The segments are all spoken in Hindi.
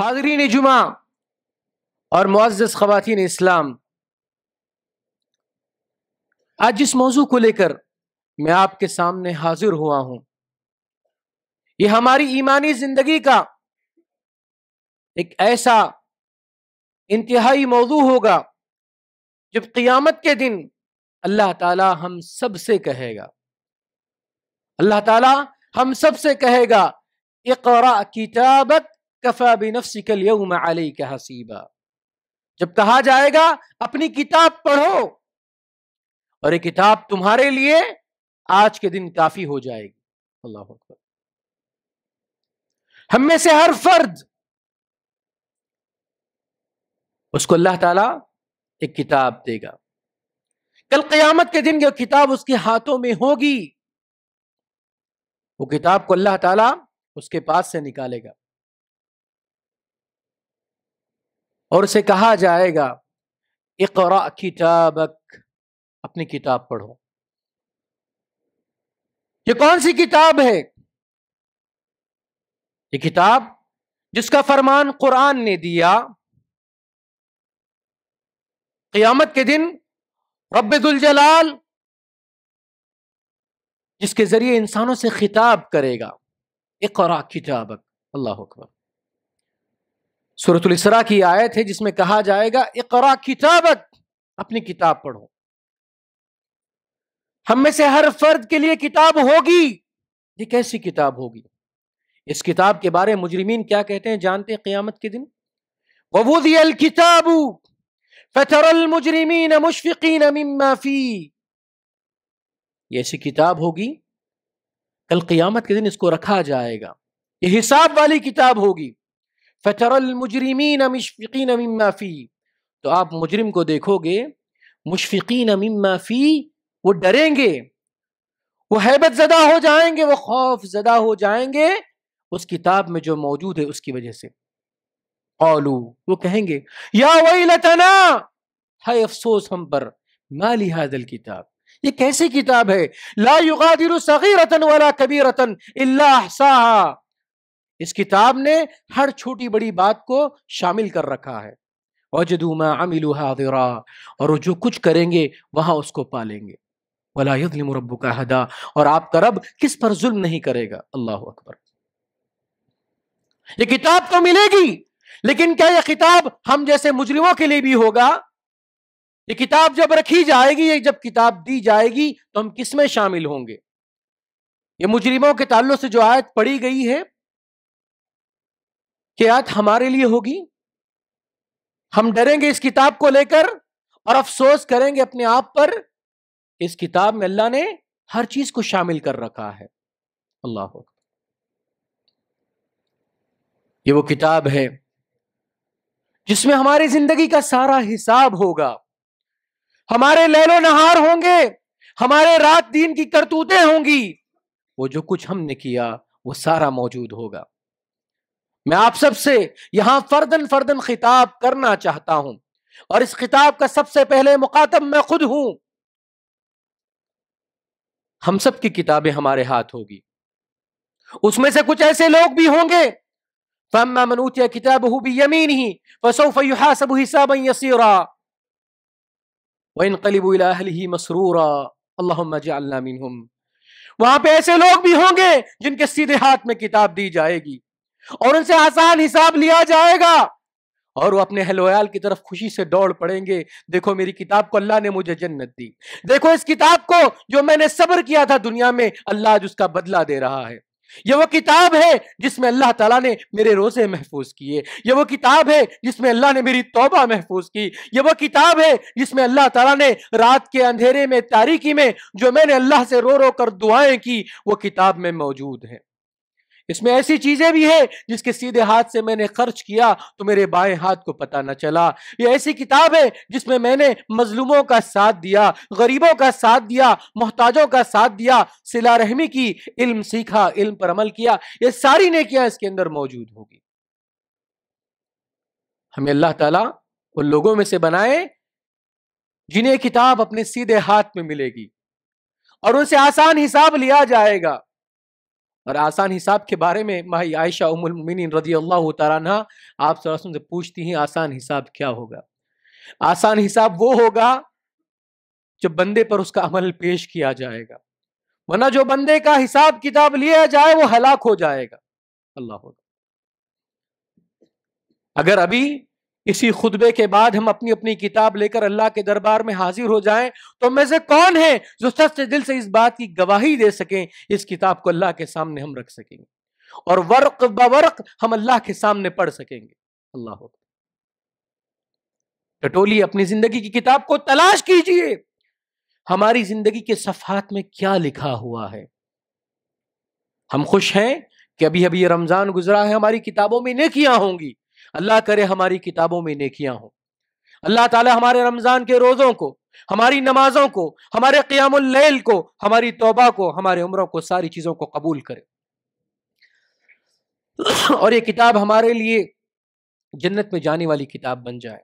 हाजरीन जुमा और मुआजस ख़वान इस्लाम आज जिस मौजू को लेकर मैं आपके सामने हाजिर हुआ हूं ये हमारी ईमानी जिंदगी का एक ऐसा इंतहाई मौजू होगा जब क़ियामत के दिन अल्लाह ताला हम सब से कहेगा अल्लाह ताला हम सब से कहेगा इकरा किताबक कफा बिनफसिकल यौम अलई का हसीबा जब कहा जाएगा अपनी किताब पढ़ो और ये किताब तुम्हारे लिए आज के दिन काफी हो जाएगी अल्लाह हम में से हर फर्द उसको अल्लाह ताला एक किताब देगा कल क़यामत के दिन यह किताब उसके हाथों में होगी वो किताब को अल्लाह ताला उसके पास से निकालेगा और उसे कहा जाएगा इकरा किताबक अपनी किताब पढ़ो ये कौन सी किताब है ये किताब जिसका फरमान कुरान ने दिया क़यामत के दिन रबाल जिसके जरिए इंसानों से खिताब करेगा एक और किताबक अल्लाह अकबर सूरतुल इसरा की आयत है जिसमें कहा जाएगा इकरा किताबत अपनी किताब पढ़ो हम में से हर फर्द के लिए किताब होगी ये कैसी किताब होगी इस किताब के बारे में मुजरिमीन क्या कहते हैं जानते हैं क्यामत के दिन वबूदियल किताबू फतरल मुजरिमीन मुशफिकीन माफी ये ऐसी किताब होगी कल क्यामत के दिन इसको रखा जाएगा ये हिसाब वाली किताब होगी फचरल मुजरिमीन मशफ़ीन मम्माफ़ी तो आप मुजरिम को देखोगे मुशफ़ीन मम्माफ़ी वो डरेंगे वो हैबत ज़दा हो जाएंगे वो खौफ ज़दा हो जाएंगे उस किताब में जो मौजूद है उसकी वजह से कौलू वो कहेंगे या वही लतना हाय अफसोस हम पर माली हाजल किताब ये कैसी किताब है ला युगादिर सगीरतन वाला कबीरतन इल्ला इस किताब ने हर छोटी बड़ी बात को शामिल कर रखा है वजदूमा अमिलू हाजरा और वो जो कुछ करेंगे वहां उसको पालेंगे वलायम का हदा और आपका रब किस पर जुल्म नहीं करेगा अल्लाह अकबर ये किताब तो मिलेगी लेकिन क्या यह किताब हम जैसे मुजरिमों के लिए भी होगा ये किताब जब रखी जाएगी ये जब किताब दी जाएगी तो हम किस में शामिल होंगे ये मुजरिमों के ताल्लुक से जो आयत पढ़ी गई है कि आज हमारे लिए होगी हम डरेंगे इस किताब को लेकर और अफसोस करेंगे अपने आप पर इस किताब में अल्लाह ने हर चीज को शामिल कर रखा है अल्लाह ये वो किताब है जिसमें हमारी जिंदगी का सारा हिसाब होगा हमारे लैलो नहार होंगे हमारे रात दिन की करतूतें होंगी वो जो कुछ हमने किया वो सारा मौजूद होगा मैं आप सबसे यहां फर्दन फर्दन खिताब करना चाहता हूं और इस खिताब का सबसे पहले मुखातब मैं खुद हूं हम सब की किताबें हमारे हाथ होगी उसमें से कुछ ऐसे लोग भी होंगे फम्मा मनूतिया किताब भी यमीन ही फसोफा सब हिसाब यसीरा मसरूरा वहां पे ऐसे लोग भी होंगे जिनके सीधे हाथ में किताब दी जाएगी और उनसे आसान हिसाब लिया जाएगा और वो अपने हलोयाल की तरफ खुशी से दौड़ पड़ेंगे देखो मेरी किताब को अल्लाह ने मुझे जन्नत दी देखो इस किताब को जो मैंने सब्र किया था दुनिया में अल्लाह आज उसका बदला दे रहा है ये वो किताब है जिसमें अल्लाह ताला ने मेरे रोजे महफूज किए ये वो किताब है जिसमें अल्लाह ने मेरी तौबा महफूज की ये वो किताब है जिसमें अल्लाह ताला ने रात के अंधेरे में तारीकी में जो मैंने अल्लाह से रो रो कर दुआएं की वो किताब में मौजूद है इसमें ऐसी चीजें भी है जिसके सीधे हाथ से मैंने खर्च किया तो मेरे बाएं हाथ को पता न चला ये ऐसी किताब है जिसमें मैंने मजलूमों का साथ दिया गरीबों का साथ दिया मोहताजों का साथ दिया सिला रहमी की इल्म सीखा इल्म पर अमल किया ये सारी नेकियां इसके अंदर मौजूद होगी हमें अल्लाह ताला उन लोगों में से बनाए जिन्हें किताब अपने सीधे हाथ में मिलेगी और उनसे आसान हिसाब लिया जाएगा और आसान हिसाब के बारे में माई आयशा उमिन रजी अल्लाह तारा आप से पूछती हैं आसान हिसाब क्या होगा आसान हिसाब वो होगा जो बंदे पर उसका अमल पेश किया जाएगा वरना जो बंदे का हिसाब किताब लिया जाए वो हलाक हो जाएगा अल्लाह अगर अभी इसी खुतबे के बाद हम अपनी अपनी किताब लेकर अल्लाह के दरबार में हाजिर हो जाएं तो मैं से कौन है जो सच दिल से इस बात की गवाही दे सकें इस किताब को अल्लाह के सामने हम रख सकेंगे और वर्क बवर्क हम अल्लाह के सामने पढ़ सकेंगे अल्लाह टटोली अपनी जिंदगी की किताब को तलाश कीजिए हमारी जिंदगी के सफात में क्या लिखा हुआ है हम खुश हैं कि अभी अभी रमजान गुजरा है हमारी किताबों में नेकियां होंगी अल्लाह करे हमारी किताबों में नेकियां हों अल्लाह ताला हमारे रमज़ान के रोज़ों को हमारी नमाज़ों को हमारे क़ियामुल्लैल को हमारी तोबा को हमारे उम्रों को सारी चीज़ों को कबूल करे और ये किताब हमारे लिए जन्नत में जाने वाली किताब बन जाए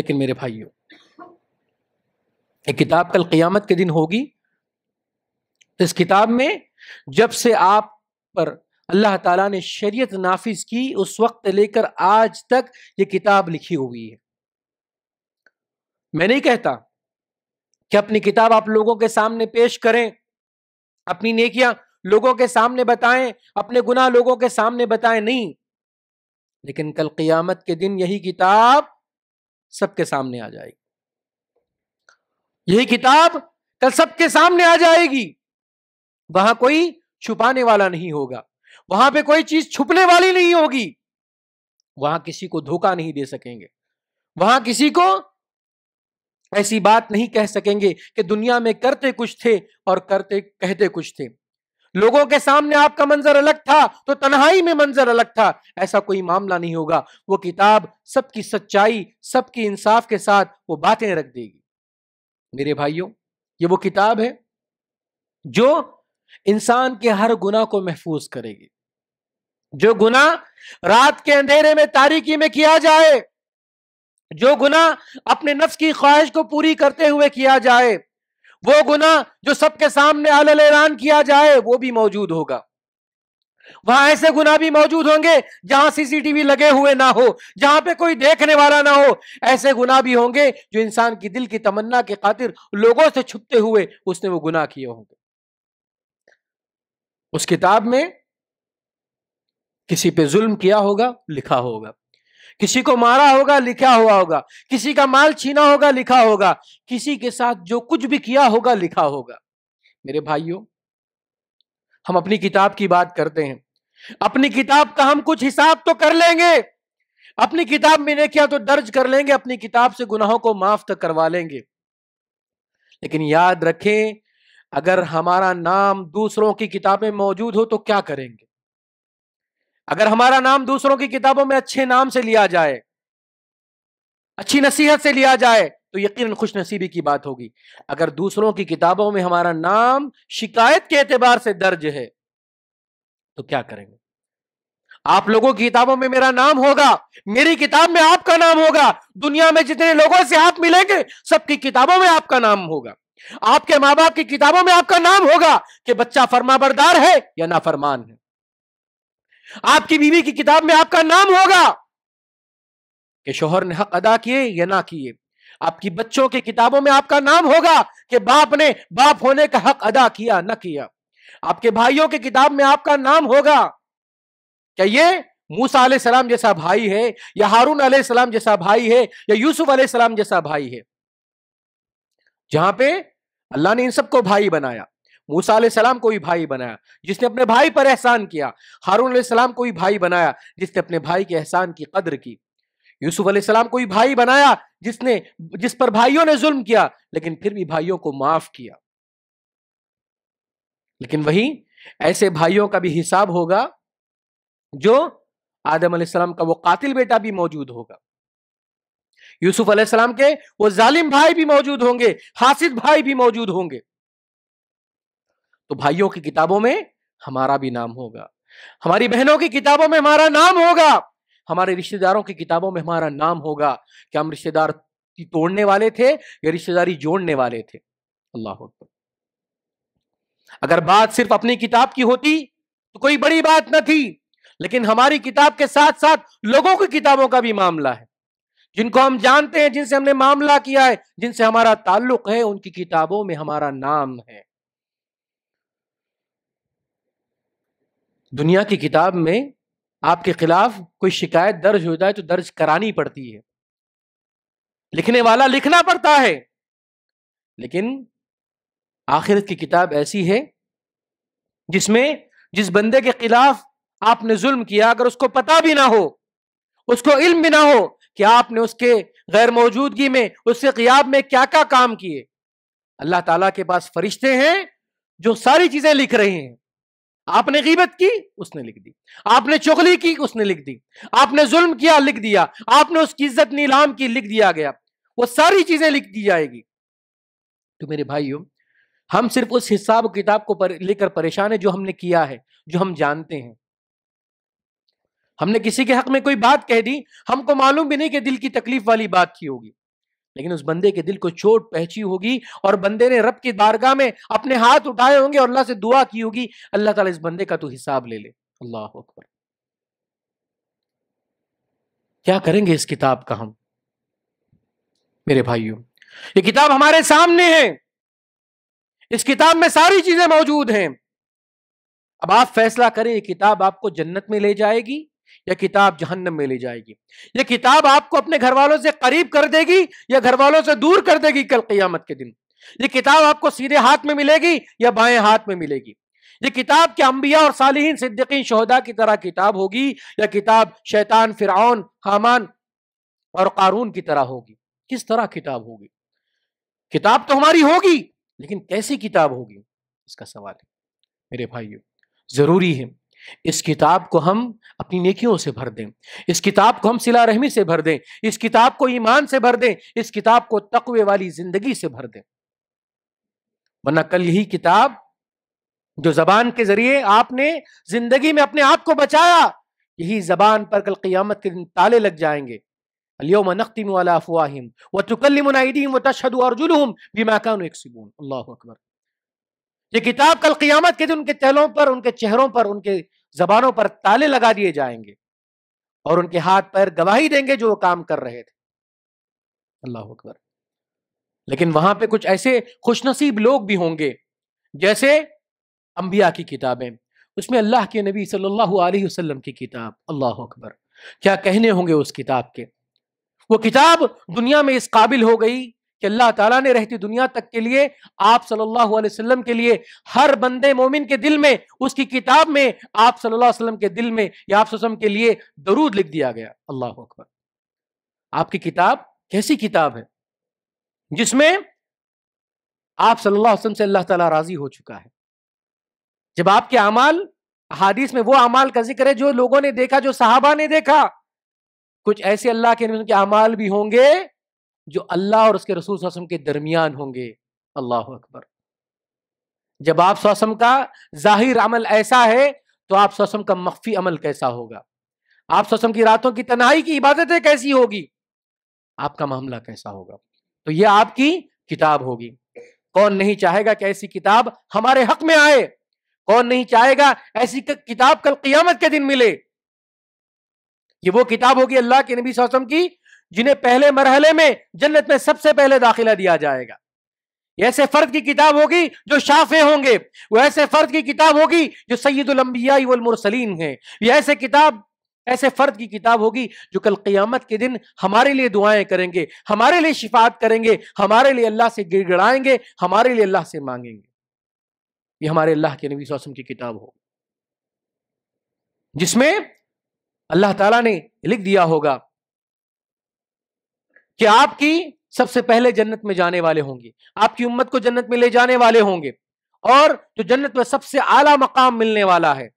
लेकिन मेरे भाइयों एक किताब कल क़ियामत के दिन होगी इस किताब में जब से आप पर अल्लाह ताला ने शरीयत नाफिज की उस वक्त लेकर आज तक ये किताब लिखी हुई है मैं नहीं कहता कि अपनी किताब आप लोगों के सामने पेश करें अपनी नेकियां लोगों के सामने बताएं अपने गुनाह लोगों के सामने बताएं नहीं लेकिन कल क़ियामत के दिन यही किताब सबके सामने आ जाएगी यही किताब कल सबके सामने आ जाएगी वहां कोई छुपाने वाला नहीं होगा वहां पे कोई चीज छुपने वाली नहीं होगी वहां किसी को धोखा नहीं दे सकेंगे वहां किसी को ऐसी बात नहीं कह सकेंगे कि दुनिया में करते कुछ थे और करते कहते कुछ थे लोगों के सामने आपका मंजर अलग था तो तन्हाई में मंजर अलग था ऐसा कोई मामला नहीं होगा वो किताब सबकी सच्चाई सबकी इंसाफ के साथ वो बातें रख देगी मेरे भाइयों ये वो किताब है जो इंसान के हर गुना को महफूज करेगी जो गुना रात के अंधेरे में तारीकी में किया जाए जो गुना अपने नफ्स की ख्वाहिश को पूरी करते हुए किया जाए वो गुना जो सबके सामने अलल ऐलान किया जाए वो भी मौजूद होगा वहां ऐसे गुना भी मौजूद होंगे जहां सीसीटीवी लगे हुए ना हो जहां पे कोई देखने वाला ना हो ऐसे गुना भी होंगे जो इंसान की दिल की तमन्ना के खातिर लोगों से छुपते हुए उसने वो गुना किए होंगे उस किताब में किसी पे जुल्म किया होगा लिखा होगा किसी को मारा होगा लिखा हुआ होगा किसी का माल छीना होगा लिखा होगा किसी के साथ जो कुछ भी किया होगा लिखा होगा मेरे भाइयों हम अपनी किताब की बात करते हैं अपनी किताब का हम कुछ हिसाब तो कर लेंगे अपनी किताब में ने किया तो दर्ज कर लेंगे अपनी किताब से गुनाहों को माफ तक तो करवा लेंगे लेकिन याद रखें अगर हमारा नाम दूसरों की किताबें मौजूद हो तो क्या करेंगे अगर हमारा नाम दूसरों की किताबों में अच्छे नाम से लिया जाए अच्छी नसीहत से लिया जाए तो यकीन खुश नसीबी की बात होगी अगर दूसरों की किताबों में हमारा नाम शिकायत के एतबार से दर्ज है तो क्या करेंगे आप लोगों की किताबों में मेरा नाम होगा मेरी किताब में आपका नाम होगा दुनिया में जितने लोगों से आप मिलेंगे सबकी किताबों में आपका नाम होगा आपके मां बाप की किताबों में आपका नाम होगा कि बच्चा फरमाबरदार है या नाफरमान है आपकी बीवी की किताब में आपका नाम होगा कि शोहर ने हक अदा किए या ना किए आपकी बच्चों की किताबों में आपका नाम होगा कि बाप ने बाप होने का हक अदा किया ना किया आपके भाइयों की किताब में आपका नाम होगा क्या ये मूसा सलाम जैसा भाई है या हारून सलाम जैसा भाई है या यूसुफ सलाम जैसा भाई है जहां पे अल्लाह ने इन सबको भाई बनाया मूसा सलाम को भी भाई बनाया जिसने अपने भाई पर एहसान किया हारून सलाम को भी भाई बनाया जिसने अपने भाई के एहसान की कदर की यूसुफ सलाम को भी भाई बनाया जिसने जिस पर भाइयों ने जुल्म किया लेकिन फिर भी भाइयों को माफ किया लेकिन वही ऐसे भाइयों का भी हिसाब होगा जो आदम सलाम का वो कातिल बेटा भी मौजूद होगा यूसुफ सलाम के वो जालिम भाई भी मौजूद होंगे हासिद भाई भी मौजूद होंगे तो भाइयों की किताबों में हमारा भी नाम होगा हमारी बहनों की किताबों में हमारा नाम होगा हमारे रिश्तेदारों की किताबों में हमारा नाम होगा क्या हम रिश्तेदार तोड़ने वाले थे या रिश्तेदारी जोड़ने वाले थे अल्लाह अगर बात सिर्फ अपनी किताब की होती तो कोई बड़ी बात न थी लेकिन हमारी किताब के साथ साथ लोगों की किताबों का भी मामला है जिनको हम जानते हैं जिनसे हमने मामला किया है जिनसे हमारा ताल्लुक है उनकी किताबों में हमारा नाम है दुनिया की किताब में आपके खिलाफ कोई शिकायत दर्ज हो जाए तो दर्ज करानी पड़ती है लिखने वाला लिखना पड़ता है लेकिन आखिर की किताब ऐसी है जिसमें जिस बंदे के खिलाफ आपने जुल्म किया अगर उसको पता भी ना हो उसको इल्म भी ना हो कि आपने उसके गैर मौजूदगी में उसके क़ियाब में क्या क्या काम किए अल्लाह ताला के पास फरिश्ते हैं जो सारी चीजें लिख रहे हैं आपने गीबत की उसने लिख दी आपने चुगली की उसने लिख दी आपने जुल्म किया लिख दिया आपने उसकी इज्जत नीलाम की लिख दिया गया वो सारी चीजें लिख दी जाएगी तो मेरे भाइयों हम सिर्फ उस हिसाब किताब को पर, लेकर परेशान है जो हमने किया है जो हम जानते हैं हमने किसी के हक में कोई बात कह दी हमको मालूम भी नहीं कि दिल की तकलीफ वाली बात की होगी लेकिन उस बंदे के दिल को चोट पहची होगी और बंदे ने रब की बारगाह में अपने हाथ उठाए होंगे और अल्लाह से दुआ की होगी अल्लाह ताला इस बंदे का तो हिसाब ले ले अल्लाह अकबर क्या करेंगे इस किताब का हम मेरे भाइयों ये किताब हमारे सामने है इस किताब में सारी चीजें मौजूद हैं अब आप फैसला करें ये किताब आपको जन्नत में ले जाएगी यह किताब जहन्नम में ले जाएगी यह किताब आपको अपने घर वालों से करीब कर देगी या घर वालों से दूर कर देगी कल क्यामत के दिन ये किताब आपको सीधे हाथ में मिलेगी या बाएं हाथ में मिलेगी ये किताब के अंबिया और सालिहीन सिद्दीकी शहदा की तरह किताब होगी या किताब शैतान फिरौन हामान और कारून की तरह होगी किस तरह किताब होगी किताब तो हमारी होगी लेकिन कैसी किताब होगी इसका सवाल है मेरे भाइयों जरूरी है इस किताब को हम अपनी नेकियों से भर दें इस किताब को हम सिला रहमी से भर दें इस किताब को ईमान से भर दें इस किताब को तकवे वाली जिंदगी से भर दें वरना कल यही किताब जो जबान के जरिए आपने जिंदगी में अपने आप को बचाया यही जबान पर कल क़ियामत के दिन ताले लग जाएंगे अलियम नख्तिम अफवाहिम व व तशद अल्लाह अकबर ये किताब कल क़ियामत के दिन उनके तहलों पर उनके चेहरों पर उनके जबानों पर ताले लगा दिए जाएंगे और उनके हाथ पैर गवाही देंगे जो वो काम कर रहे थे अल्लाह अकबर लेकिन वहां पे कुछ ऐसे खुशनसीब लोग भी होंगे जैसे अंबिया की किताबें उसमें अल्लाह के नबी सल्लल्लाहु अलैहि वसल्लम की किताब अल्लाह अकबर क्या कहने होंगे उस किताब के वो किताब दुनिया में इस काबिल हो गई कि अल्लाह ताला ने रहती दुनिया तक के लिए आप सल्लल्लाहु अलैहि वसल्लम के लिए हर बंदे मोमिन के दिल में उसकी किताब में आप सल्लल्लाहु अलैहि वसल्लम के दिल में या आप सल्लम के लिए दरूद लिख दिया गया अल्लाह अकबर आपकी किताब कैसी किताब है जिसमें आप सल्लल्लाहु अलैहि वसल्लम से अल्लाह ताला राजी हो चुका है जब आपके अमाल हादीस में वो अमाल का जिक्र है जो लोगों ने देखा जो साहबा ने देखा कुछ ऐसे अल्लाह के अमाल भी होंगे जो अल्लाह और उसके रसूल वसम के दरमियान होंगे अल्लाह अकबर जब आप वसम का जाहिर अमल ऐसा है तो आप वसम का मख्फी अमल कैसा होगा आप वसम की रातों की तनाई की इबादतें कैसी होगी आपका मामला कैसा होगा तो यह आपकी किताब होगी कौन नहीं चाहेगा कि ऐसी किताब हमारे हक में आए कौन नहीं चाहेगा ऐसी किताब कल क़ियामत के दिन मिले ये वो किताब होगी अल्लाह के नबी सोसम की जिन्हें पहले मरहले में जन्नत में सबसे पहले दाखिला दिया जाएगा ऐसे फर्द की किताब होगी जो शाफे होंगे वो ऐसे फर्द की किताब होगी जो सैदुलम्बियाई वलमुरसलीन है यह ऐसे किताब ऐसे फर्द की किताब होगी जो कल क़ियामत के दिन हमारे लिए दुआएं करेंगे हमारे लिए शिफात करेंगे हमारे लिए अल्लाह से गिड़गड़ाएंगे हमारे लिए अल्लाह से मांगेंगे ये हमारे अल्लाह के नबी सौसम की किताब हो जिसमें अल्लाह ताला ने लिख दिया होगा कि आपकी सबसे पहले जन्नत में जाने वाले होंगे आपकी उम्मत को जन्नत में ले जाने वाले होंगे और जो जन्नत में सबसे आला मकाम मिलने वाला है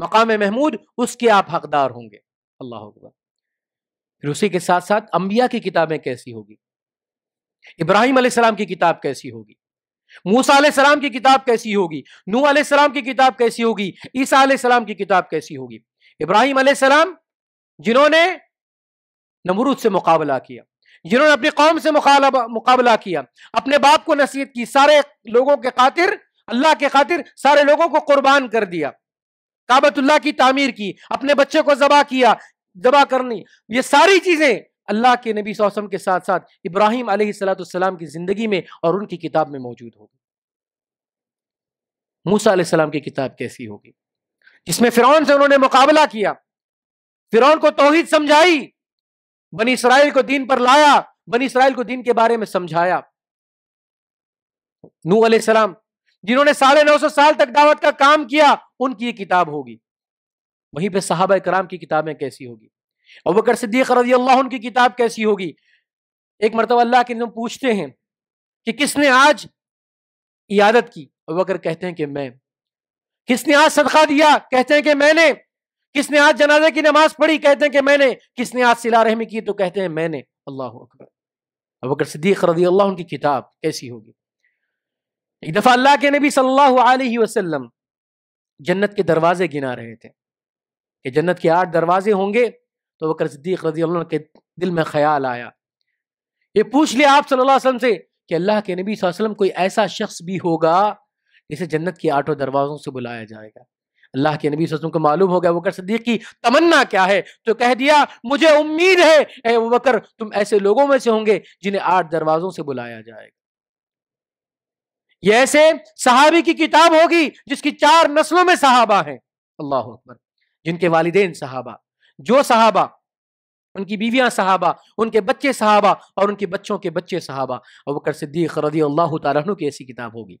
मकाम महमूद उसके आप हकदार होंगे अल्लाह फिर उसी के साथ साथ अंबिया की किताबें कैसी होगी इब्राहिम आसमाम की किताब कैसी होगी मूसा सलाम की किताब कैसी होगी नू सलाम की किताब कैसी होगी ईसा सलाम की किताब कैसी होगी इब्राहिम सलाम जिन्होंने नमरूद से मुकाबला किया जिन्होंने अपनी कौम से मुकाबला किया अपने बाप को नसीहत की सारे लोगों के खातिर अल्लाह के खातिर सारे लोगों को कुर्बान कर दिया काबतुल्ला की तामीर की अपने बच्चे को जबा किया जबा करनी ये सारी चीजें अल्लाह के नबी सौसम के साथ साथ इब्राहिम सलाम की ज़िंदगी में और उनकी किताब में मौजूद होगी मूसा सलाम की किताब कैसी होगी जिसमें फ़िरौन से उन्होंने मुकाबला किया फ़िरौन को तोहहीद समझाई बनी इसराइल को दीन पर लाया बनी इसराइल को दीन के बारे में समझाया नू सलाम जिन्होंने साढ़े नौ सौ साल तक दावत का काम किया उनकी ये किताब होगी वहीं पे साहबा कराम की किताबें कैसी होगी अब बकर सिद्दीक रजी अल्लाह उनकी किताब कैसी होगी एक मरतब अल्लाह के पूछते हैं कि किसने आज इयादत की अबकर कहते हैं कि मैं किसने आज सदका दिया कहते हैं कि मैंने किसने आज जनाजे की नमाज पढ़ी कहते हैं कि मैंने किसने आज सिला रहमी की तो कहते हैं मैंने अल्लाह अकबर अब अगर सिद्दीक रजी अल्लाह उनकी किताब कैसी होगी एक दफ़ा अल्लाह के नबी सल्लल्लाहु अलैहि वसल्लम जन्नत के दरवाजे गिना रहे थे कि जन्नत के आठ दरवाजे होंगे तो बकर सिद्दीक रजी अल्लाह के दिल में ख्याल आया ये पूछ लिया आप सल्लल्लाहु अलैहि वसल्लम से कि अल्लाह के नबी वसल्लम कोई ऐसा शख्स भी होगा जिसे जन्नत के आठों दरवाज़ों से बुलाया जाएगा अल्लाह के नबी वसम को मालूम हो गया वकर सदीक की तमन्ना क्या है तो कह दिया मुझे उम्मीद है ए बकर तुम ऐसे लोगों में से होंगे जिन्हें आठ दरवाजों से बुलाया जाएगा ये ऐसे सहाबी की किताब होगी जिसकी चार नस्लों में सहाबा हैं अल्लाह अकबर जिनके वालदेन सहाबा जो सहाबा उनकी बीवियां सहाबा उनके बच्चे सहाबा और उनके बच्चों के बच्चे सहाबा और वकर सिद्दीक रदी अल्लाह तारहनों की ऐसी किताब होगी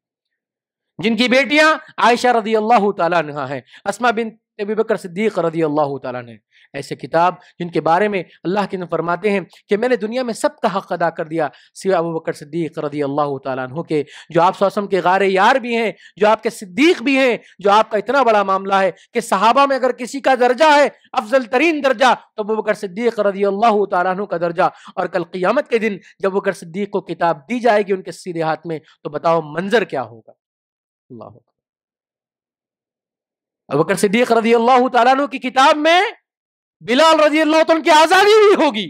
जिनकी बेटियां आयशा रजी अल्लाह तहा हैं असमा बिन अबी बकर सिद्दीक रजी अल्लाह ने ऐसे किताब जिनके बारे में अल्लाह के फरमाते हैं कि मैंने दुनिया में सबका हक अदा कर दिया सिवा अबू बकर सिद्दीक रजी अल्लाह तु के जो आप सौसम के गारे यार भी हैं जो आपके सिद्दीक भी हैं जो आपका इतना बड़ा मामला है कि सहाबा में अगर किसी का दर्जा है अफजल तरीन दर्जा तो अबू बकर सिद्दीक रजी अल्लाह तु का दर्जा और कल क़ियामत के दिन जब बकर सिद्दीक को किताब दी जाएगी उनके सीधे हाथ में तो बताओ मंजर क्या होगा अबकर सिद्दीक रजी अल्लाह तु की किताब में बिलाल रजी अल्लाह तो उनकी आज़ादी भी होगी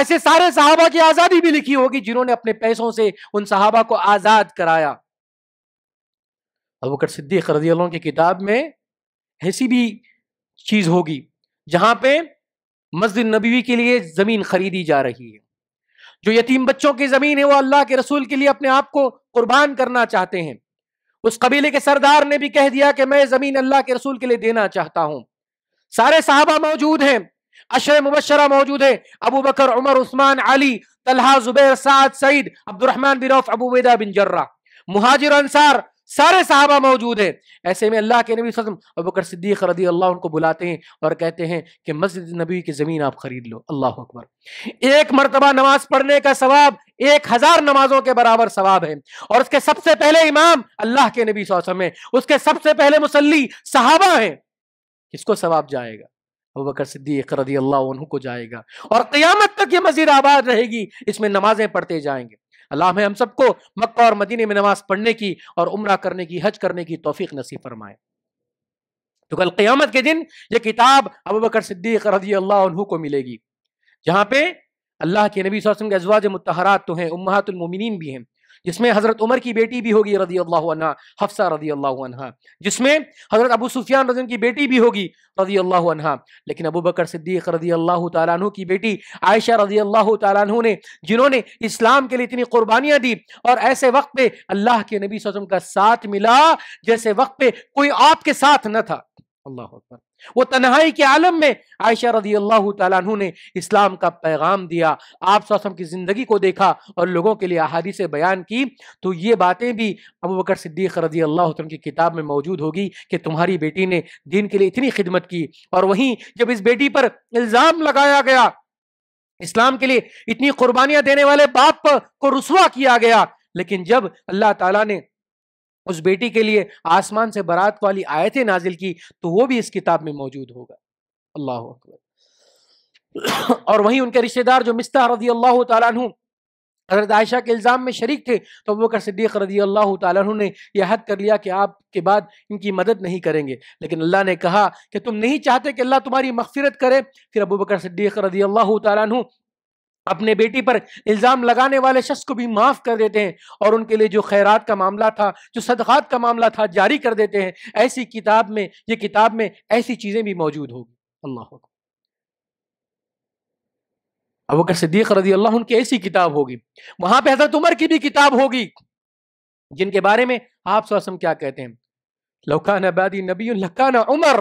ऐसे सारे साहबा की आज़ादी भी लिखी होगी जिन्होंने अपने पैसों से उन साहबा को आज़ाद कराया अबकर सिद्दीक रजी अल्लाह की किताब में ऐसी भी चीज़ होगी जहां पे मस्जिद नबीवी के लिए ज़मीन खरीदी जा रही है जो यतीम बच्चों की ज़मीन है वो अल्लाह के रसूल के लिए अपने आप को कुर्बान करना चाहते हैं उस कबीले के सरदार ने भी कह दिया कि मैं जमीन अल्लाह के रसूल के लिए देना चाहता हूं सारे साहबा मौजूद हैं अशर मुबशरा मौजूद है Abu Bakr Umar Usman Ali Talha Zubair Saad Saeed Abdulrahman bin Auf Abu Ubaidah bin Jarrah मुहाजिर अंसार सारे साहबा मौजूद हैं ऐसे में अल्लाह के नबी अबकर बकर सिद्दीक रदी अल्लाह उनको बुलाते हैं और कहते हैं कि मस्जिद नबी की ज़मीन आप ख़रीद लो अल्लाह अकबर एक मरतबा नमाज पढ़ने का सवाब एक हज़ार नमाजों के बराबर सवाब है और उसके सबसे पहले इमाम अल्लाह के नबी वसम है उसके सबसे पहले मुसल्ली साहबा हैं किसको सवाब जाएगा अबू बकर सिद्दीक रदी अल्लाह उनको जाएगा और क्यामत तक ये मस्जिद आबाद रहेगी इसमें नमाज़ें पढ़ते जाएंगे अल्लाह हमें हम सबको मक्का और मदीने में नमाज पढ़ने की और उम्र करने की हज करने की तोफीक नसीब फरमाए तो कल क़यामत के दिन ये किताब अबू बकर सिद्दीक रजी अल्लाह को मिलेगी जहाँ पे अल्लाह के नबी वसम के अजवाज मतहरात तो हैं उम्मातुलमिन भी हैं जिसमें हज़रत उमर की बेटी भी होगी रजी अल्लाह हफ्सा रजी अल्लाह जिसमें हज़रत अबू सुफियान रजन की बेटी भी होगी रजी अल्लाह लेकिन अबू बकर सिद्दीक रजी अल्लाह तु की बेटी आयशा रजी अल्लाह तु ने जिन्होंने इस्लाम के लिए इतनी कुर्बानियाँ दी और ऐसे वक्त पे अल्लाह के नबी सजम का साथ मिला जैसे वक्त पे कोई आपके साथ न था अल्लाह वो तनहाई के आलम में आयशा रजी अल्लाह तु ने इस्लाम का पैगाम दिया आप सौसम की ज़िंदगी को देखा और लोगों के लिए अहादी से बयान की तो ये बातें भी अबू बकर सिद्दीक़ रजी अल्लाह की किताब में मौजूद होगी कि तुम्हारी बेटी ने दीन के लिए इतनी खिदमत की और वहीं जब इस बेटी पर इल्ज़ाम लगाया गया इस्लाम के लिए इतनी कुर्बानियाँ देने वाले बाप को रसुआ किया गया लेकिन जब अल्लाह ताला ने उस बेटी के लिए आसमान से बारात वाली आयतें नाजिल की तो वो भी इस किताब में मौजूद होगा अल्लाह अकबर और वहीं उनके रिश्तेदार जो मिस्ता रजी अल्लाह तु हजरत आयशा के इल्ज़ाम में शरीक थे तो बकर सिद्दीक रजी अल्लाह तु ने यह हद कर लिया कि आपके बाद इनकी मदद नहीं करेंगे लेकिन अल्लाह ने कहा कि तुम नहीं चाहते कि अल्लाह तुम्हारी मगफिरत करे फिर अबू बकर सिद्दीक रजी अल्लाह तु अपने बेटी पर इल्ज़ाम लगाने वाले शख्स को भी माफ़ कर देते हैं और उनके लिए जो खैरात का मामला था जो सदक़ात का मामला था जारी कर देते हैं ऐसी किताब में ये किताब में ऐसी चीज़ें भी मौजूद होगी अल्लाह अब वकर सिद्दीक रजी अल्लाह उनकी ऐसी किताब होगी वहां पे हजरत उमर की भी किताब होगी जिनके बारे में आप सम क्या कहते हैं लौकाना बादी नबी लकाना उमर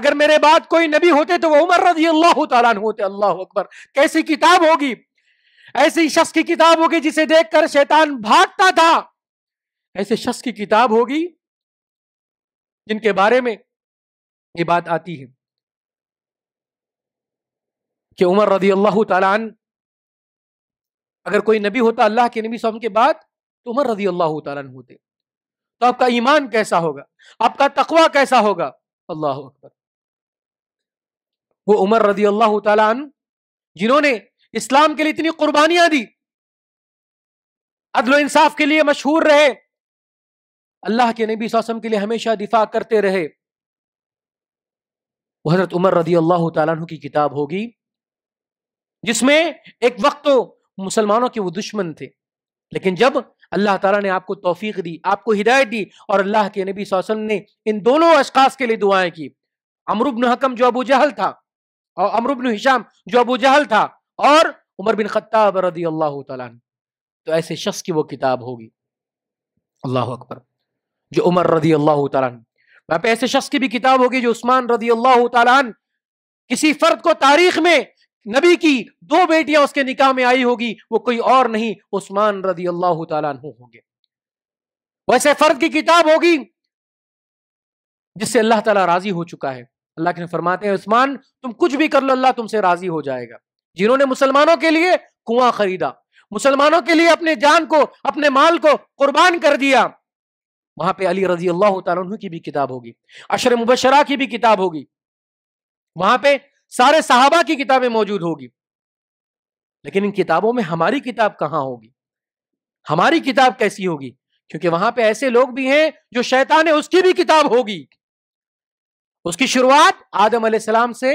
अगर मेरे बाद कोई नबी होते तो वो उमर रजी अल्लाह तला होते अल्लाह अकबर कैसी किताब होगी ऐसी शख्स की किताब होगी जिसे देखकर शैतान भागता था ऐसे शख्स की किताब होगी जिनके बारे में ये बात आती है कि उमर रजी अल्लाह तन अगर कोई नबी होता अल्लाह के नबी सम के बाद तो उमर रजी अल्लाह तन होते तो आपका ईमान कैसा होगा आपका तकवा कैसा होगा अल्लाह अकबर वो उमर रजी अल्लाह जिन्होंने इस्लाम के लिए इतनी कुर्बानियां दी अदलो इंसाफ के लिए मशहूर रहे अल्लाह के नबी वसम के लिए हमेशा दिफा करते रहे वो हजरत उमर रजी अल्लाह तु की किताब होगी जिसमें एक वक्त तो मुसलमानों के वो दुश्मन थे लेकिन जब अल्लाह ताला ने आपको तोफीक दी आपको हिदायत दी और अल्लाह के नबी वसम ने इन दोनों अशखास के लिए दुआएं की अमरुबन हकम जो अबू जहल था और अमरुबन हिशाम जो अबू जहल था और उमर बिन खत्ताब रदी अल्लाह तो ऐसे शख्स की वो किताब होगी अल्लाह अकबर जो उमर रदी अल्लाह तन वहाँ ऐसे शख्स की भी किताब होगी जो उस्मान रदी अल्लाह तन किसी फर्द को तारीख में नबी की दो बेटियां उसके निकाह में आई होगी वो कोई और नहीं उस्मान रदी अल्लाह तु होंगे वैसे फर्द की किताब होगी जिससे अल्लाह ताला राजी हो चुका है अल्लाह के फरमाते हैं उस्मान तुम कुछ भी कर लो अल्लाह तुमसे राजी हो जाएगा जिन्होंने मुसलमानों के लिए कुआं खरीदा मुसलमानों के लिए अपने जान को अपने माल को कुर्बान कर दिया वहां पे अली रजी अल्लाह तु की भी किताब होगी अशर मुबशरा की भी किताब होगी वहां पे सारे साहबा की किताबें मौजूद होगी लेकिन इन किताबों में हमारी किताब कहाँ होगी हमारी किताब कैसी होगी क्योंकि वहां पे ऐसे लोग भी हैं जो शैतान है उसकी भी किताब होगी उसकी शुरुआत आदम सलाम से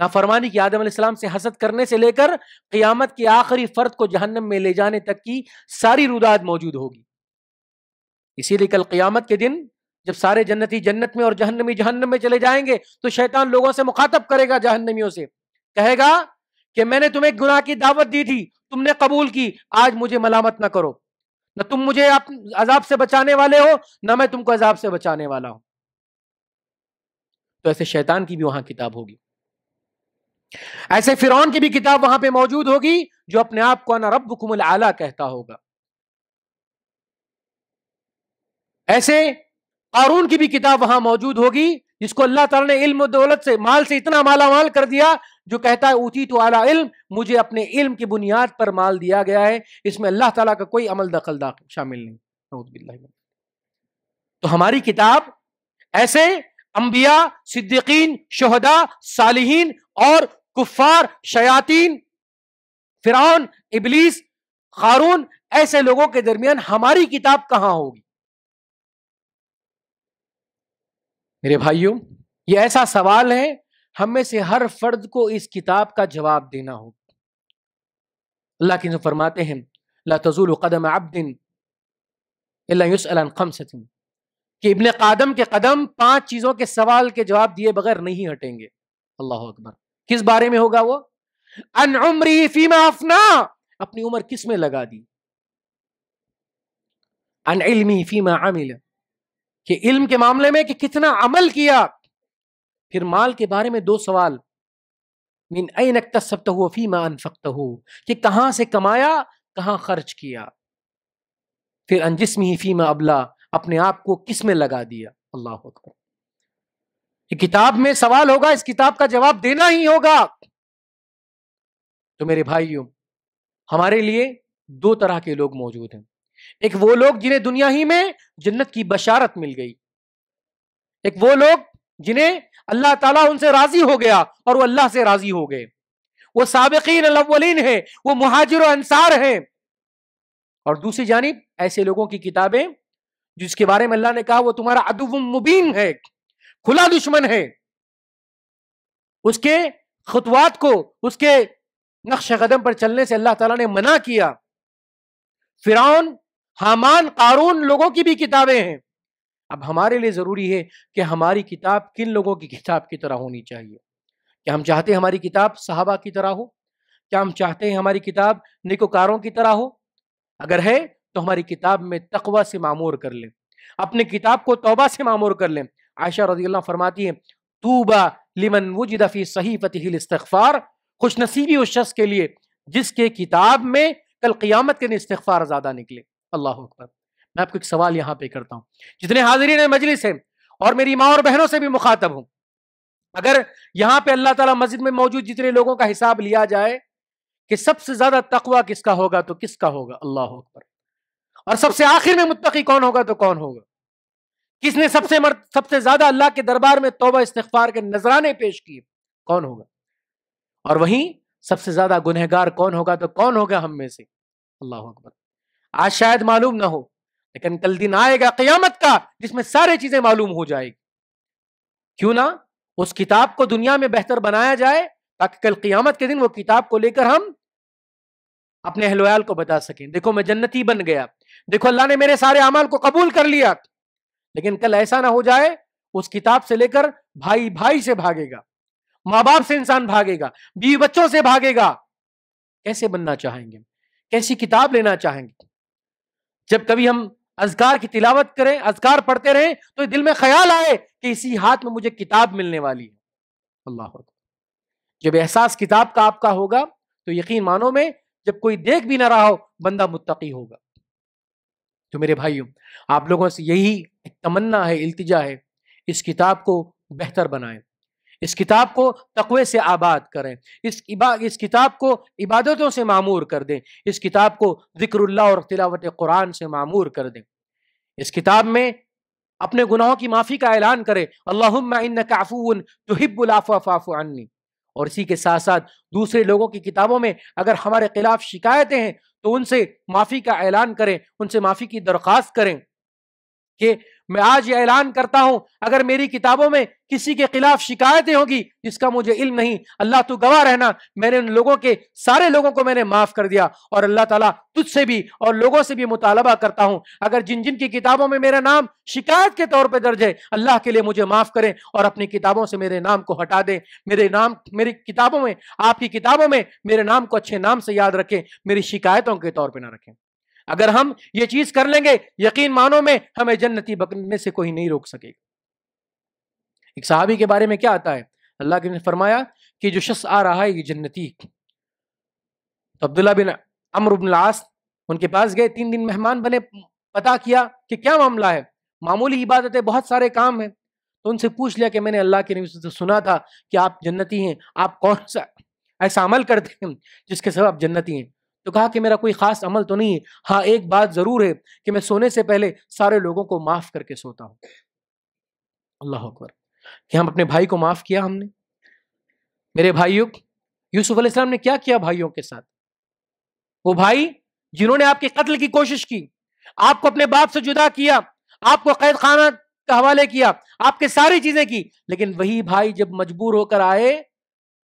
नाफरमानी की आदम सलाम से हसद करने से लेकर क़यामत के आखिरी फर्द को जहन्नम में ले जाने तक की सारी रुदाद मौजूद होगी इसीलिए कल क़यामत के दिन जब सारे जन्नती जन्नत में और जहन्नमी जहन्नम में चले जाएंगे तो शैतान लोगों से मुखातब करेगा जहन्नमियों से कहेगा कि मैंने तुम्हें गुनाह की दावत दी थी तुमने कबूल की आज मुझे मलामत ना करो ना तुम मुझे आप अजाब से बचाने वाले हो ना मैं तुमको अजाब से बचाने वाला हूं तो ऐसे शैतान की भी वहां किताब होगी ऐसे फिरौन की भी किताब वहां पे मौजूद होगी जो अपने आप को ना रब आला कहता होगा ऐसे कारून की भी किताब वहां मौजूद होगी जिसको अल्लाह तला ने इल्म दौलत से माल से इतना माला माल कर दिया जो कहता है ऊती तो आला इल्म मुझे अपने इल्म की बुनियाद पर माल दिया गया है इसमें अल्लाह ताला का कोई अमल दखल शामिल नहीं तो हमारी किताब ऐसे अंबिया सिद्दीकीन शहदा सालिहीन और कुफार शयातीन फिरौन इबलीस खारून ऐसे लोगों के दरमियान हमारी किताब कहाँ होगी मेरे भाइयों ये ऐसा सवाल है हम में से हर फर्द को इस किताब का जवाब देना होगा अल्लाह के फरमाते हैं ला तजूल कदम आबदिन खमसतिन कि इबन कादम के कदम पांच चीज़ों के सवाल के जवाब दिए बगैर नहीं हटेंगे अल्लाह अकबर किस बारे में होगा वो अन उम्री फीमा अफना अपनी उम्र किस में लगा दी अन इल्मी फीमा आमिला कि इल्म के मामले में कि कितना अमल किया फिर माल के बारे में दो सवाल मीन अन तस्बत हो फीमा अनफक्त हो कि कहां से कमाया कहां खर्च किया फिर अनजिसमी ही फीमा अबला अपने आप को किस में लगा दिया अल्लाह ये किताब में सवाल होगा इस किताब का जवाब देना ही होगा तो मेरे भाइयों हमारे लिए दो तरह के लोग मौजूद हैं एक वो लोग जिन्हें दुनिया ही में जन्नत की बशारत मिल गई एक वो लोग जिन्हें अल्लाह ताला उनसे राजी हो गया और वो अल्लाह से राजी हो गए वो सबकिन अव्वलिन है वो मुहाजिर अंसार हैं और दूसरी जानब ऐसे लोगों की किताबें जिसके बारे में अल्लाह ने कहा वो तुम्हारा अदब मुबीन है खुला दुश्मन है उसके खुतवात को उसके नक्श कदम पर चलने से अल्लाह ताला ने मना किया फिरौन हमान कारून लोगों की भी किताबें हैं अब हमारे लिए ज़रूरी है कि हमारी किताब किन लोगों की किताब की तरह होनी चाहिए क्या हम चाहते हैं हमारी किताब सहाबा की तरह हो क्या हम चाहते हैं हमारी किताब निकोकारों की तरह हो अगर है तो हमारी किताब में तकवा से मामूर कर लें अपनी किताब को तोबा से मामूर कर लें आयशा रजील्ला फरमाती है तूबा लिमन वजदफ़ी सही फ़तहफ़ार इस्तफार खुशनसीबी उस शख्स के लिए जिसके किताब में कल क़ियामत के लिए इस्तफ़ार ज़्यादा निकले अल्लाह अकबर मैं आपको एक सवाल यहाँ पे करता हूँ जितने ने मजलिस हैं और मेरी माँ और बहनों से भी मुखातब हूँ अगर यहाँ पे अल्लाह ताला मस्जिद में मौजूद जितने लोगों का हिसाब लिया जाए कि सबसे ज्यादा तकवा किसका होगा तो किसका होगा अल्लाह अकबर और सबसे आखिर में मुतकी कौन होगा तो कौन होगा किसने सबसे मर, सबसे ज्यादा अल्लाह के दरबार में तोबा इस्तफार के नजराने पेश किए कौन होगा और वहीं सबसे ज्यादा गुनहगार कौन होगा तो कौन होगा हम में से अल्लाह अकबर आज शायद मालूम ना हो लेकिन कल दिन आएगा क्यामत का जिसमें सारी चीजें मालूम हो जाएगी क्यों ना उस किताब को दुनिया में बेहतर बनाया जाए ताकि कल क्यामत के दिन वो किताब को लेकर हम अपने अहलोयाल को बता सकें देखो मैं जन्नती बन गया देखो अल्लाह ने मेरे सारे अमाल को कबूल कर लिया लेकिन कल ऐसा ना हो जाए उस किताब से लेकर भाई भाई से भागेगा माँ बाप से इंसान भागेगा बीवी बच्चों से भागेगा कैसे बनना चाहेंगे कैसी किताब लेना चाहेंगे जब कभी हम अजगार की तिलावत करें अजगार पढ़ते रहें तो दिल में ख्याल आए कि इसी हाथ में मुझे किताब मिलने वाली है अल्लाह जब एहसास किताब का आपका होगा तो यकीन मानो में जब कोई देख भी ना रहा हो बंदा मुत्तकी होगा तो मेरे भाइयों आप लोगों से यही तमन्ना है इल्तिजा है इस किताब को बेहतर बनाएं इस किताब को तकवे से आबाद करें इस इस किताब को इबादतों से मामूर कर दें इस किताब को ज़िक्रल्ला और तिलावत कुरान से मामूर कर दें इस किताब में अपने गुनाहों की माफ़ी का ऐलान करें अल्लाहुम्मा काफ़ून तुहिब्बुलाफ़ाफ़ाफ़ानी और इसी के साथ साथ दूसरे लोगों की किताबों में अगर हमारे खिलाफ शिकायतें हैं तो उनसे माफ़ी का ऐलान करें उनसे माफ़ी की दरख्वास्त करें कि मैं आज ये ऐलान करता हूं अगर मेरी किताबों में किसी के खिलाफ शिकायतें होगी जिसका मुझे इल्म नहीं अल्लाह तू गवाह रहना मैंने उन लोगों के सारे लोगों को मैंने माफ कर दिया और अल्लाह ताला तुझसे भी और लोगों से भी मुतालबा करता हूं अगर जिन जिन की किताबों में मेरा नाम शिकायत के तौर पर दर्ज है अल्लाह के लिए मुझे माफ करें और अपनी किताबों से मेरे नाम को हटा दें मेरे नाम मेरी किताबों में आपकी किताबों में मेरे नाम को अच्छे नाम से याद रखें मेरी शिकायतों के तौर पर ना रखें अगर हम ये चीज कर लेंगे यकीन मानो में हमें जन्नती बनने से कोई नहीं रोक सकेगा एक सहाबी के बारे में क्या आता है अल्लाह के ने फरमाया कि जो शख्स आ रहा है ये जन्नती तो अब्दुल्ला बिन अमर उबनलास उनके पास गए तीन दिन मेहमान बने पता किया कि क्या मामला है मामूली इबादत है बहुत सारे काम है तो उनसे पूछ लिया कि मैंने अल्लाह के नबी से तो सुना था कि आप जन्नती हैं आप कौन सा ऐसा अमल करते हैं जिसके सब आप जन्नती हैं तो कहा कि मेरा कोई ख़ास अमल तो नहीं है हाँ एक बात ज़रूर है कि मैं सोने से पहले सारे लोगों को माफ़ करके सोता हूं अल्लाह अकबर कि हम अपने भाई को माफ़ किया हमने मेरे भाइयों यूसुफ अलैहिस्सलाम ने क्या किया भाइयों के साथ वो भाई जिन्होंने आपके कत्ल की कोशिश की आपको अपने बाप से जुदा किया आपको कैद खाना का हवाले किया आपके सारी चीज़ें की लेकिन वही भाई जब मजबूर होकर आए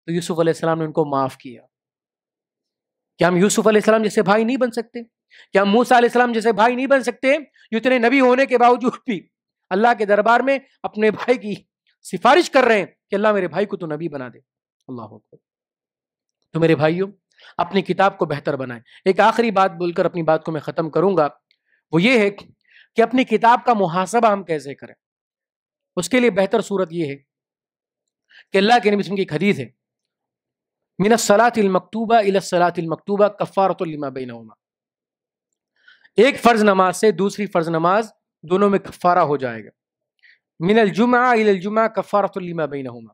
तो यूसुफ अलैहिस्सलाम ने उनको माफ़ किया क्या हम यूसुफ अलैहिस्सलाम जैसे भाई नहीं बन सकते क्या हम मूसा अलैहिस्सलाम जैसे भाई नहीं बन सकते जो इतने नबी होने के बावजूद भी अल्लाह के दरबार में अपने भाई की सिफारिश कर रहे हैं कि अल्लाह मेरे भाई को तो नबी बना दे अल्लाह तो मेरे भाइयों अपनी किताब को बेहतर बनाए एक आखिरी बात बोलकर अपनी बात को मैं ख़त्म करूंगा वो ये है कि अपनी किताब का मुहासबा हम कैसे करें उसके लिए बेहतर सूरत यह है कि अल्लाह के नबी की खदीस है मिन सलातमकतूबा इलासलातमकतूबा कफ़ारतलमा बैनमा एक फ़र्ज़ नमाज से दूसरी फ़र्ज़ नमाज दोनों में कफ़ारा हो जाएगा मिनलजुमा इलजुमा कफ़ारतलमा बैनमा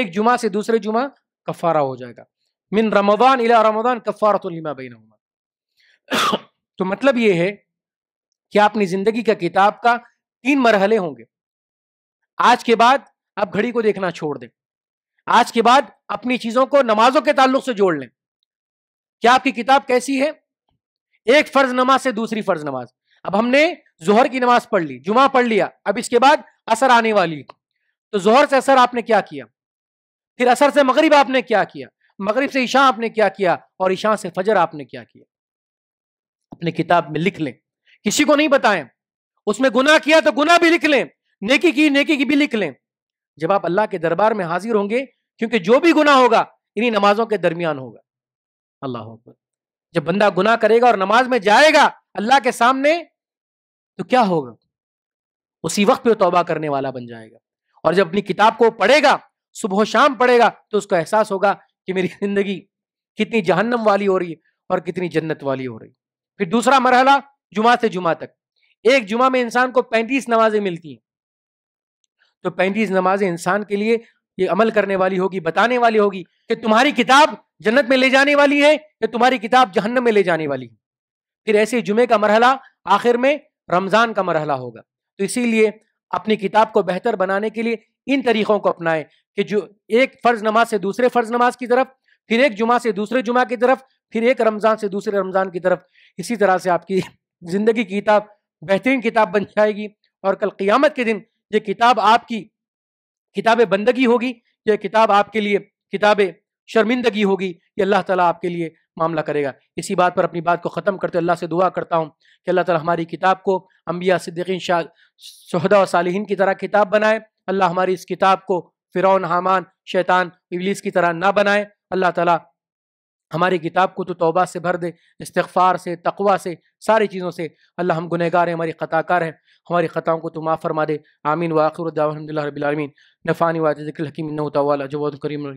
एक जुमा से दूसरे जुमा कफ़ारा हो जाएगा मिन रमदान इला रमदान कफ़ारतलमा बैनमा तो मतलब ये है कि अपनी ज़िंदगी का किताब का तीन मरहले होंगे आज के बाद आप घड़ी को देखना छोड़ दें आज के बाद अपनी चीजों को नमाजों के ताल्लुक से जोड़ लें क्या आपकी किताब कैसी है एक फर्ज नमाज से दूसरी फर्ज नमाज अब हमने जोहर की नमाज पढ़ ली जुमा पढ़ लिया अब इसके बाद असर आने वाली तो जोहर से असर आपने क्या किया फिर असर से मगरिब आपने क्या किया मगरिब से ईशा आपने क्या किया और ईशा से फजर आपने क्या किया अपने किताब में लिख लें किसी को नहीं बताएं उसमें गुना किया तो गुना भी लिख लें नेकी की नेकी की भी लिख लें जब आप अल्लाह के दरबार में हाजिर होंगे क्योंकि जो भी गुना होगा इन्हीं नमाजों के दरमियान होगा अल्लाह अकबर जब बंदा गुना करेगा और नमाज में जाएगा अल्लाह के सामने तो क्या होगा उसी वक्त पे तोबा करने वाला बन जाएगा और जब अपनी किताब को पढ़ेगा सुबह शाम पढ़ेगा तो उसको एहसास होगा कि मेरी जिंदगी कितनी जहन्नम वाली हो रही है और कितनी जन्नत वाली हो रही है फिर दूसरा मरहला जुमा से जुमा तक एक जुमा में इंसान को पैंतीस नमाजें मिलती हैं तो पैंतीस नमाजें इंसान के लिए ये अमल करने वाली होगी बताने वाली होगी कि तुम्हारी किताब जन्नत में ले जाने वाली है या तुम्हारी किताब जहन्नम में ले जाने वाली है फिर ऐसे जुमे का मरहला आखिर में रमज़ान का मरहला होगा तो इसीलिए अपनी किताब को बेहतर बनाने के लिए इन तरीक़ों को अपनाएं कि जो एक फ़र्ज़ नमाज से दूसरे फ़र्ज़ नमाज की तरफ फिर एक जुमा से दूसरे जुमा की तरफ फिर एक रमज़ान से दूसरे रमज़ान की तरफ इसी तरह से आपकी ज़िंदगी की किताब बेहतरीन किताब बन जाएगी और कल क़ियामत के दिन ये किताब आपकी किताब बंदगी होगी यह किताब आपके लिए किताब शर्मिंदगी होगी ये अल्लाह ताला आपके लिए मामला करेगा इसी बात पर अपनी बात को ख़त्म करते अल्लाह से दुआ करता हूँ कि अल्लाह ताला हमारी किताब को अम्बिया सिद्दीन शाह शहदा और की तरह किताब बनाए अल्लाह हमारी इस किताब को फ़िरौन हामान शैतान इबलीस की तरह ना बनाए अल्लाह ताला हमारी किताब को तो तौबा से भर दे इस्तफ़ार से तकवा से सारी चीज़ों से अल्लाह हम गुनहगार हैं हमारी ख़ताकार हैं हमारी ख़ताओं को तो माफ़ फरमा दे आमीन वाखिर दावा अलहमदिल्ला रबीआलमीन नफ़ानी वाजिल हकीम नौ नौतावाला जवाद करीम